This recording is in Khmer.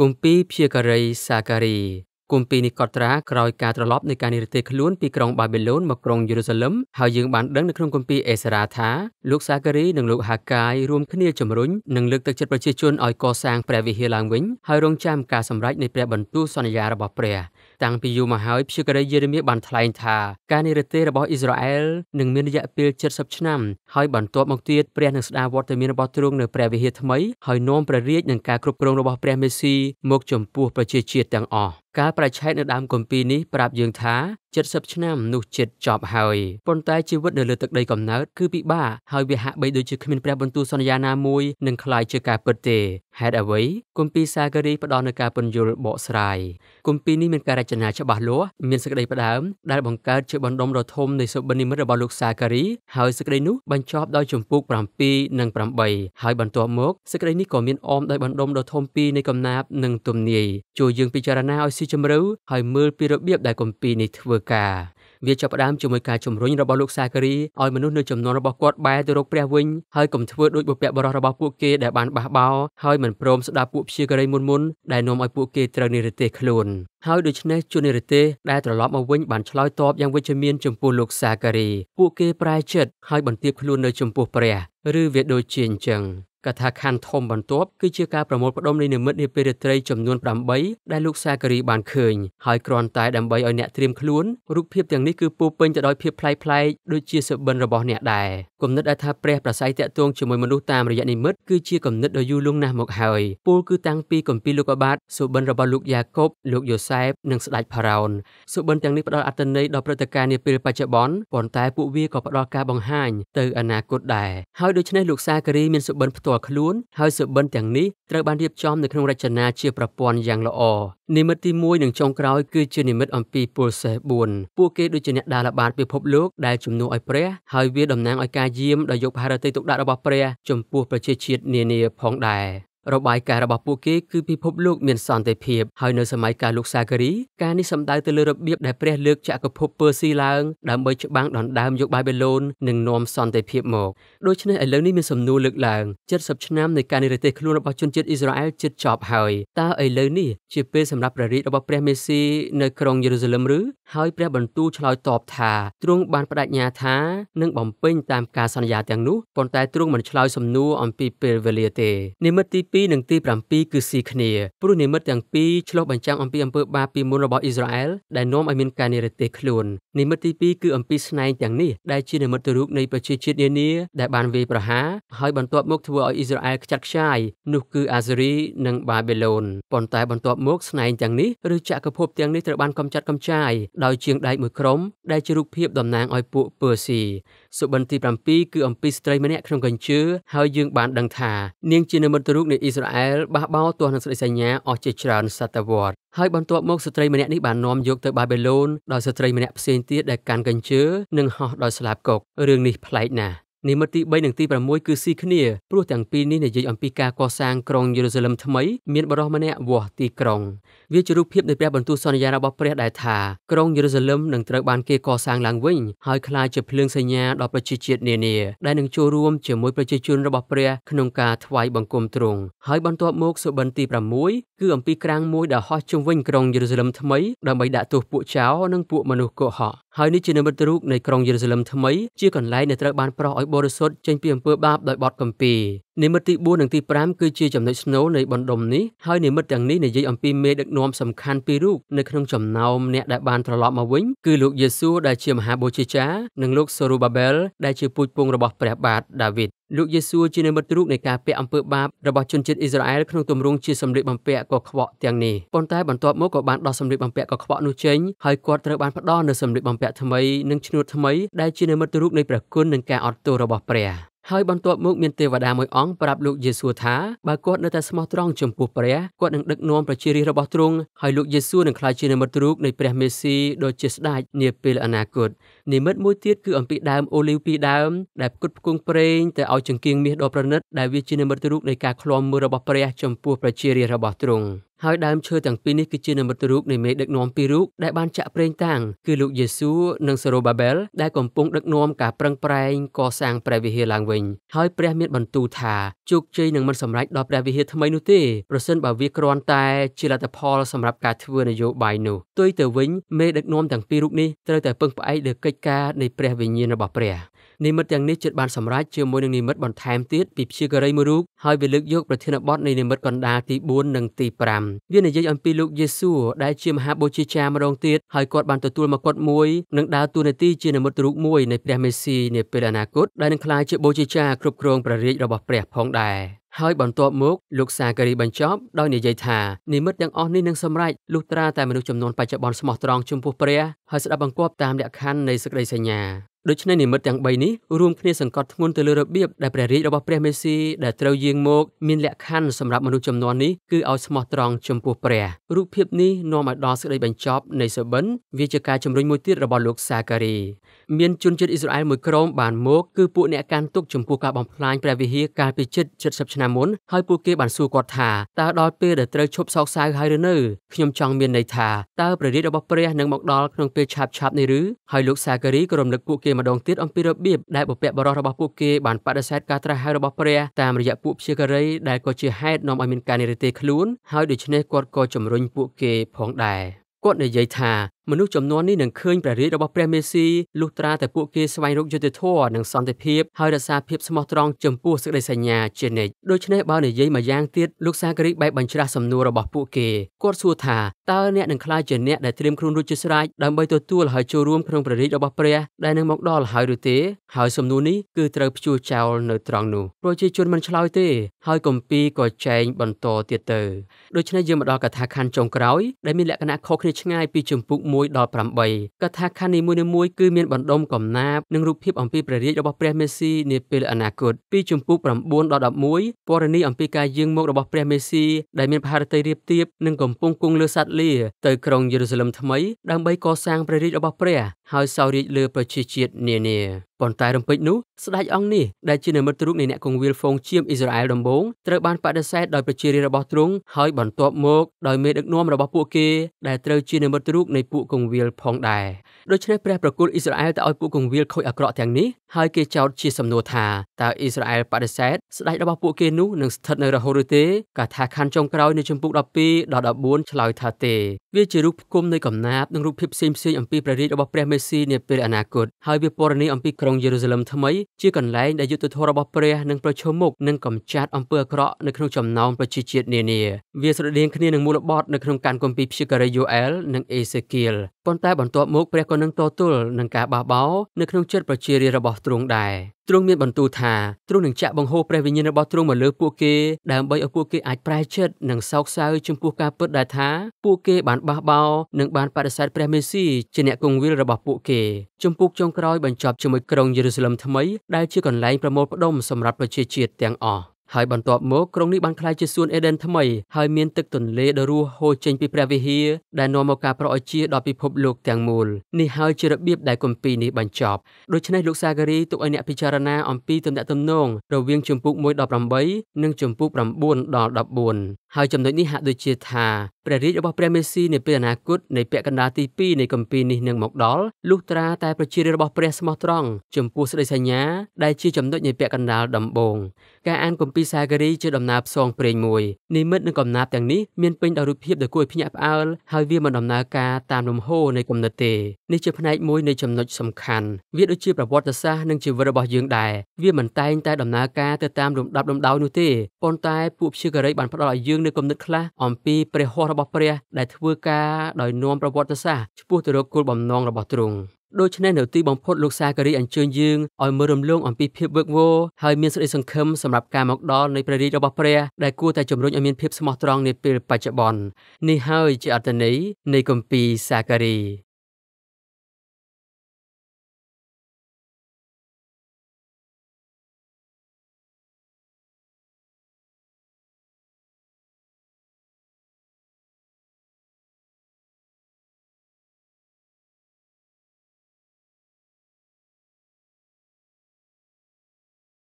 គម្ពីរព្យាការីសាការីគម្ពីរនេះកត់ត្រាក្រោយការត្រឡប់នៃការនិរទេសខ្លួនពីក្រុងបាប៊ីឡូនមកក្រុងយេរូសាឡឹមហើយយើងបានដឹងនៅក្នុងគម្ពីរអេសារ៉ាថាលោកសាការីនិងលោកហាកាយរួមគ្នាជំរុញនិងលើកទឹកចិត្តប្រជាជនឲ្យកសាងព្រះវិហារឡើងវិញហើយរងចាំការសម្រេចនៃព្រះបន្ទូលសន្យារបស់ព្រះតាំងពីយូរមកហើយព្យាការីយេរេមៀបានថ្លែងថាការនិរទេសរបស់អ៊ីស្រាអែលនឹងមានរយៈពេល70ឆ្នាំហើយបន្ទាប់មកទៀតព្រះនឹងស្ដារវត្តមានរបស់ទ្រង់នៅព្រះវិហារថ្មីហើយនាំព្រះរាជនិងការគ្រប់គ្រងរបស់ព្រះមេស៊ីមកចំពោះប្រជាជាតិទាំងអស់ការប្រឆេទនៅដើមគម្ពីរនេះប្រាប់យើងថា70ឆ្នាំនោះចិត្តចប់ហើយប៉ុន្តែជីវិតនៅលើទឹកដីកំណើតគឺពិបាកហើយវាហាក់បីដូចជាគ្មានព្រះបន្ទូលសន្យាណាមួយនឹងក្លាយជាការពិតទេហេតុអ្វីគម្ពីរសាការីផ្ដល់នូវការពន្យល់បកស្រាយគម្ពីរនេះមានការរចនាច្បាស់លាស់មានសេចក្តីផ្ដើមដែលបង្កើតជាបណ្ដុំដ៏ធំនៃសុបិននិមិត្តរបស់លោកសាការី ហើយសេចក្តីនោះបញ្ចប់ដោយជំពូក7និង8ហើយបន្ទាប់មកសេចក្តីនេះក៏មានអមដោយបណ្ដុំដ៏ធំពីរនៃកំណាបនិងទំនាយជួយយើងពិចារណាឲ្យស៊ីជម្រៅហើយមើលពីរបៀបដែលគម្ពីរនេះធ្វើការវាចាប់ផ្ដើមជាមួយការជំរុញរបស់លោកសាការីឲ្យមនុស្សនៅចំនួនរបស់គាត់បែរទៅរកព្រះវិញហើយកុំធ្វើដូចបុព្វបុរសរបស់ពួកគេដែលបានបះបោ ហើយមិនព្រមស្ដាប់ពួកព្យាការីមុនមុនដែលនាំឲ្យពួកគេត្រូវនិរទេសខ្លួនហើយដូច្នេះជននិរទេសដែលត្រឡប់មកវិញ បានឆ្លើយតបយ៉ាងវិជ្ជមានចំពោះលោកសាការីពួកគេ ប្រែចិត្តហើយបន្ទាបខ្លួននៅចំពោះព្រះឬវាដូចជាអញ្ចឹងកថាខណ្ឌធំបន្ទាប់គឺជាការប្រមូលផ្ដុំនៃនិមិត្តនាពេលរាត្រីចំនួន8ដែលលោកសាករីបានឃើញហើយគ្រាន់តែដើម្បីឲ្យអ្នកត្រៀមខ្លួនរូបភាពទាំងនេះគឺពោពេញទៅដោយភាពប្លែកៗដូចជាសបិនរបស់អ្នកដែរគំនិតដែលថាព្រះប្រស័យតាក់ទងជាមួយមនុស្សតាមរយៈនិមិត្តគឺជាគំនិតដ៏យូរលង់ណាស់មកហើយពូលគឺតាំងពីគម្ពីរលោកបាទសបិនរបស់លោកយ៉ាកុបលោកយូសែបនិងស្ដេចផារ៉ោនសបិនទាំងនេះផ្ដល់អត្ថន័យដល់ព្រឹត្តិការណ៍នាពេលបច្ចុប្បន្នប៉ុន្តែពួកវាក៏ផ្ដល់ការបង្ហាញទៅអនាគតដែរហើយដូច្នេះលោកសាករីមានសបិនផ្ទាល់ល់ខ្លួនហើយសុបិនទាំងនេះត្រូវបានរៀបចំនៅក្នុងរចនាជាប្រព័ន្ធយ៉ាងល្អនិមិត្តទី1និងចុងក្រោយគឺជានិមិត្តអំពីពលសេះ4ពួកគេដូចជាអ្នកដាលបាតពិភពលោកដែលជំនួសឲ្យព្រះហើយវាតំណាងឲ្យការយាមដោយយកបហារតីទុកដាក់របស់ព្រះចំពោះប្រជាជាតិនានាផងដែររបាយការណ៍របស់ពួកគេគឺពិភពលោកមានសន្តិភាពហើយនៅសម័យកាលលោកសាការីការនេះសំដៅទៅលើរបៀបដែលព្រះលើកចក្រភពពើស៊ីឡើងដើម្បីច្បាំងដណ្ដើមយកបាប៊ីឡូននិងនាំសន្តិភាពមកដូច្នេះឥឡូវនេះមានសំណួរលើកឡើង70ឆ្នាំនៃការនិរទេសខ្លួនរបស់ជនជាតិអ៊ីស្រាអែលជិតចប់ហើយតើឥឡូវនេះជាពេលសម្រាប់ព្រះរាជរបស់ព្រះមេស៊ីនៅក្រុងយេរូសាឡឹមឬហើយព្រះបន្ទូលឆ្លើយតបថាទ្រង់បានបដិញ្ញាថានឹងបំពេញតាមការសន្យាទាំងនោះប៉ុន្តែទ្រង់មិនឆ្លើយសំណួរអំពីពេលវេលាទេនិមិត្តទី2និងទី7គឺស៊ីគ្នាព្រោះនិមិត្តទាំងពីរឆ្លុះបញ្ចាំងអំពីអំពើបាបពីមុនរបស់អ៊ីស្រាអែលដែលនាំឲ្យមានការនិរទេសខ្លួននិមិត្តទី2គឺអំពីស្នែងទាំងនេះដែលជានិមិត្តរូបនៃប្រជាជាតិនានាដែលបានវាយប្រហារហើយបន្ទាប់មកធ្វើឲ្យអ៊ីស្រាអែលខ្ចាត់ខ្ចាយនោះគឺអាស៊េរី និងបាប៊ីឡូនប៉ុន្តែបន្ទាប់មកស្នែងទាំងនេះឬចក្រភពទាំងនេះត្រូវបានកំចាត់កំចាយដោយជាងដែកមួយក្រុម ដែលជារូបភាពតំណាងឲ្យពួកពឺស៊ីសុបិនទី7គឺអំពីស្ត្រីម្នាក់ក្នុងកញ្ជើហើយយើងបានដឹងថានាងជានិមិត្តរូបនៃអ៊ីស្រាអែលបះបោទាស់នឹងសេចក្តីសញ្ញាអស់ជាច្រើនសតវត្សហើយបន្ទាប់មកស្ត្រីម្នាក់នេះបាននាំយកទៅបាបេឡូនដោយស្ត្រីម្នាក់ផ្សេងទៀតដែលកាន់កញ្ជើនិងហោះដោយស្លាបកុករឿងនេះប្លែកណាស់និមិត្តទី3និងទី6គឺស៊ីគ្នាព្រោះទាំងពីរនេះនិយាយអំពីការកសាងក្រុងយេរូសាឡឹមថ្មី មានបរិសម្នាក់វាស់ទីក្រុងវាជារូបភាពនៃព្រះបន្ទូលសន្យារបស់ព្រះដែលថាក្រុងយេរូសាឡឹមនឹងត្រូវបានគេកសាងឡើងវិញហើយក្លាយជាភ្លើងសញ្ញាដល់ប្រជាជាតិនានា ដែលនឹងចូលរួមជាមួយប្រជាជន របស់ព្រះក្នុងការថ្វាយបង្គំទ្រង់ហើយបន្ទាប់មកសុបិនទី6គឺអំពីក្រាំងមួយដែលហោះជុំវិញក្រុងយេរូសាឡឹមថ្មីដើម្បីដាក់ទោសពួកចោរនិងពួកមនុស្សកុហកហើយនេះជានិមិត្តរូបនៃក្រុងយេរូសាឡឹមថ្មីជាកន្លែងដែលត្រូវបានប្រោសឲ្យបរិសុទ្ធចេញពីអំពើបាបដោយបទគម្ពីរនិមិត្តទី4និងទី5គឺជាចំណុចស្នូលនៃបណ្ដុំនេះហើយនិមិត្តទាំងនេះនិយាយអំពីមេដឹកនាំសំខាន់ពីររូបនៅក្នុងចំណោមអ្នកដែលបានត្រឡប់មកវិញគឺលោកយេស៊ូដែលជាមហាបូជាចារ្យនិងលោកសូរូបាបែលដែលជាពូជពងរបស់ព្រះបាទដាវីតលោកយេស៊ូជានិមិត្តរូបនៃការពាក់អំពើបាបរបស់ជនជាតិអ៊ីស្រាអែលក្នុងទម្រង់ជាសម្លៀកបំពាក់កខ្វក់ទាំងនេះប៉ុន្តែបន្ទាប់មកក៏បានដោះសម្លៀកបំពាក់កខ្វក់នោះចេញហើយគាត់ត្រូវបានផ្ដល់នូវសម្លៀកបំពាក់ថ្មីនិងឈ្នួតថ្មីដែលជានិមិត្តរូបនៃព្រះគុណនិងការអត់ទោសរបស់ព្រះហើយបន្ទាប់មកមានទេវតាមួយអង្គប្រាប់លោកយេស៊ូថាបើគាត់នៅតែស្មោះត្រង់ចំពោះព្រះគាត់នឹងដឹកនាំប្រជារាស្ត្ររបស់ទ្រង់ហើយលោកយេស៊ូនឹងក្លាយជានិមិត្តរូបនៃព្រះមេស៊ីដ៏ជាស្ដេចនាពេលអនាគតនិមិត្តមួយទៀតគឺអំពីដើមអូលីវពីរដើមដែលផ្គត់ផ្គង់ប្រេងទៅឲ្យចង្គៀងមាសដ៏ប្រណិតដែលវាជានិមិត្តរូបនៃការឃ្លាំមើលរបស់ព្រះចំពោះប្រជារាស្ត្ររបស់ទ្រង់ហើយដើមឈើទាំងពីរនេះគឺជានិមិត្តរូបនៃមេដឹកនាំពីររូបដែលបានចាក់ប្រេងតាំងគឺលោកយេស៊ូនិងសេរូបាបែលដែលកំពុងដឹកនាំការប្រឹងប្រែងកសាងព្រះវិហារឡើងវិញ ហើយព្រះមានបន្ទូលថាជោគជ័យនឹងមិនសម្រេចដល់ព្រះវិហារថ្មីនោះទេប្រសិនបើវាគ្រាន់តែជាលទ្ធផលសម្រាប់ការធ្វើនយោបាយនោះទុយទៅវិញមេដឹកនាំទាំងពីររូបនេះត្រូវតែពឹងផ្អែកលើកិច្ចកិច្ចការនៃព្រះវិញ្ញាណរបស់ព្រះនិមិត្តទាំងនេះជិតបានសម្រេចជាមួយនឹងនិមិត្តបន្ថែមទៀតពីព្យាការីមួយរូបហើយវាលើកយកប្រធានបទនៃនិមិត្តកណ្ដាលទី4និងទី5វានិយាយអំពីលោកយេស៊ូដែលជាមហាបូជាចារម្ដងទៀតហើយគាត់បានទទួលមកគាត់មួយនិងដើរតួនាទីជានិមិត្តរូបមួយនៃព្រះមេស៊ីនាពេលអនាគតដែលនឹងក្លាយជាបូជាចារគ្រប់គ្រងព្រះរាជរបស់ព្រះផងដែរហើយបន្ទាប់មកលោកសាការីបញ្ចប់ដោយនិយាយថានិមិត្តទាំងអស់នេះនឹងសម្រេចលុះត្រាតែមនុស្សចំនួនបច្ចុប្បន្នស្មោះត្រង់ចំពោះព្រះហើយស្ដាប់បង្គាប់តាមលក្ខខណ្ឌនៃសេចក្តីសញ្ញាដូច្នេះនិមិត្តទាំង3នេះរួមគ្នាសង្កត់ធ្ងន់ទៅលើរបៀបដែលព្រះរាជរបស់ព្រះមេស៊ីដែលត្រូវយាងមកមានលក្ខខណ្ឌសម្រាប់មនុស្សចំនួននេះគឺឲ្យស្មោះត្រង់ចំពោះព្រះរូបភាពនេះនាំឲ្យដល់សេចក្តីបញ្ចប់នៃសេបិនវាជាការជំរុញមួយទៀតរបស់លោកសាការីមានជនជាតិអ៊ីស្រាអែលមួយក្រុមបាន មកគឺពួកអ្នកកាន់ទុកចំពោះការបំផ្លាញព្រះវិហារកាលពីជិត70ឆ្នាំមុនហើយពួកគេបានសួរគាត់ថាតើដល់ពេលដែលត្រូវឈប់សោកសៅហើយឬនៅខ្ញុំចង់មានន័យថាតើព្រះរាជរបស់ព្រះនឹងមកដល់ក្នុងពេលឆាប់ៗនេះឬហើយលោកសាការីក៏រំលឹកពួកគេម្ដងទៀតអំពីរបៀបដែលបុព្វបុរសរបស់ពួកគេបានបដិសេធការត្រាស់ហៅរបស់ព្រះតាមរយៈពួកព្យាការីដែលក៏ជាហេតុនាំឲ្យមានការនិរិទ្ធិខ្លួន ហើយដូច្នេះគាត់ក៏ជំរុញពួកគេផងដែរគាត់និយាយថាមនុស្សចំនួននេះនឹងឃើញព្រះរាជរបស់ព្រះមេស៊ីលុះត្រាតែពួកគេស្វែងរកយុត្តិធម៌និងសន្តិភាពហើយរក្សាភាពស្មោះត្រង់ចំពោះសេចក្តីសញ្ញាជានិច្ចដូច្នេះបើនិយាយមួយយ៉ាងទៀតលោកសាករីបែបបញ្ច្រាស់សំណួររបស់ពួកគេគាត់សួរថាតើអ្នកនឹងក្លាយជាអ្នកដែលត្រៀមខ្លួនរួចជាស្រេចដើម្បីទទួលហើយចូលរួមក្នុងព្រះរាជរបស់ព្រះដែលនឹងមកដល់ហើយឬទេ ហើយសំណួរនេះគឺត្រូវព្យួរចោលនៅត្រង់នោះប្រជាជនមិនឆ្លើយទេ ហើយគម្ពីរក៏ចែងបន្តទៀតទៅដូច្នេះយើងមកដល់កថាខណ្ឌចុងក្រោយដែលមានលក្ខណៈខុសគ្នាឆ្ងាយពីជំពូក1 1ដល់8កថាខណ្ឌនីមួយៗគឺមានបណ្ដុំកំណាព្យនិងរូបភាពអំពីព្រះរាជរបស់ព្រះមេស៊ីនាពេលអនាគតពីជំពូក9ដល់11ពរនីអំពីការយាងមករបស់ព្រះមេស៊ីដែលមានផារតីរៀបទៀបនិងកំពុងគង់លើសัตว์លាទៅក្រុងយេរូសាឡឹមថ្មី ដើម្បីកសាងព្រះរាជរបស់ព្រះ ហើយសោយរាជលើប្រជាជាតិនានាប៉ុន្តែរំពេចនោះស្ដេចអង្គនេះដែលជានិមិត្តរូបនៃអ្នកគង្វាលហ្វូងឈាមអ៊ីស្រាអែលដំបូងត្រូវបានបដិសេធដោយប្រជារាស្ត្ររបស់ទ្រង់ហើយបន្ទាប់មកដោយមេដឹកនាំរបស់ពួកគេដែលត្រូវជានិមិត្តរូបនៃពួកពួកកងវាលផងដែរដូច្នេះព្រះប្រគល់អ៊ីស្រាអែលទៅឲ្យពួកកងវាលខូចអាក្រក់ទាំងនេះហើយគេចោទជាសំណួរថាតើអ៊ីស្រាអែលបដិសេធស្ដេចរបស់ពួកគេនោះនឹងស្ថិតនៅរហូតឬទេកាថាខណ្ឌចុងក្រោយនៃជំពូក12ដល់14ឆ្លើយថាទេវាជារូបគុំនៃកំណាព្យនិងរូបភាពផ្សេងផ្សេងអំពីព្រះរាជរបស់ព្រះមេស៊ីនាពេលអនាគតហើយវាពណ៌នាអំពីក្រុងយេរូសាឡឹមថ្មីជាកន្លែងដែលយុទ្ធធររបស់ព្រះនឹងប្រឈមមុខនឹងកំចាត់អំពើអាក្រក់នៅក្នុងចំណោមប្រជាជាតិនានាវាស្រដៀងគ្នានឹងមូលបទនៅក្នុងកានគម្ពីរព្យាការីយូអែលនិងអេសេគៀលប៉ុន្តែបន្ទាប់មកព្រះក៏នឹងតទល់នឹងការបះបោរនៅក្នុងចិត្តប្រជារាស្ត្ររបស់ទ្រង់ដែរទ្រង់មានបន្ទូលថាទ្រង់នឹងចាក់បង្ហូរព្រះវិញ្ញាណរបស់ទ្រង់មកលើពួកគេដើម្បីឲ្យពួកគេអាចប្រែចិត្តនិងសោកសៅចំពោះការពិតដែលថាពួកគេបានបះបោរនិងបានបដិសេធព្រះមេស៊ីជាអ្នកគង់វិលរបស់ពួកគេជំពូកចុងក្រោយបញ្ចប់ជាមួយក្រុងយេរូសាឡឹមថ្មីដែល ជាកន្លែងប្រមូលផ្ដុំសម្រាប់ប្រជាជាតិទាំងអស់ហើយបន្ទាប់មកក្រុងនេះបានក្លាយជាសួនអេដិនថ្មីហើយមានទឹក ទន្លេដ៏រស់ហូរចេញ ពីព្រះវិហារដែលនាំមកការប្រោសជាដល់ពិភពលោកទាំងមូលនេះហើយជារបៀបដែលគម្ពីរនេះបញ្ចប់ដូច្នេះលោកសាការីទុកឲ្យអ្នកពិចារណាអំពីទំនាក់ទំនងរវាងជំពូក1ដល់8និងជំពូក9ដល់14ហើយចំណុចនេះហាក់ដូចជាថាព្រះរាជរបស់ព្រះមេស៊ីនៅពេលអនាគតនៃពាក់កណ្ដាលទី2នៃគម្ពីរនេះនឹងមកដល់លុះត្រាតែប្រជារាស្ត្ររបស់ព្រះស្មោះត្រង់ចំពោះសេចក្តីសញ្ញាដែលជាចំណុចនៃពាក់កណ្ដាលដំបូងការអានគម្ពីរសាការីជាដំណើរផ្សងព្រេងមួយនិមិត្តនិងកំណាព្យទាំងនេះមានពេញដោយរូបភាពដ៏គួរឲ្យភ្ញាក់ផ្អើលហើយវាមិនដំណើរការតាមលំហូរនៃគំនិតទេនេះជាផ្នែកមួយនៃចំណុចសំខាន់វាដូចជាប្រវត្តិសាស្ត្រនិងជីវិតរបស់យើងដែរវាមិនតែងតែដំណើរការទៅតាមលំដាប់លំដោយនោះទេប៉ុន្តែពួកព្យាការីបានផ្ដល់ឲ្យយើងនូវគំនិតខ្លះអំពីព្រះហស្ថរបស់ព្រះ ដែលធ្វើការដោយនាំប្រវត្តិសាស្ត្រឆ្ពោះទៅរកគោលបំណងរបស់ទ្រង់ដូច្នេះនៅទីបំផុតលោកសាការីអញ្ជើញយើងឲ្យមើលរំលងអំពីភាពវឹកវរហើយមានសេចក្តីសង្ឃឹមសម្រាប់ការមកដល់នៃព្រះរាជរបស់ព្រះដែលគួរតែជំរុញឲ្យមានភាពស្មោះត្រង់នាពេលបច្ចុប្បន្ននេះហើយជាអត្ថន័យនៃគម្ពីរសាការី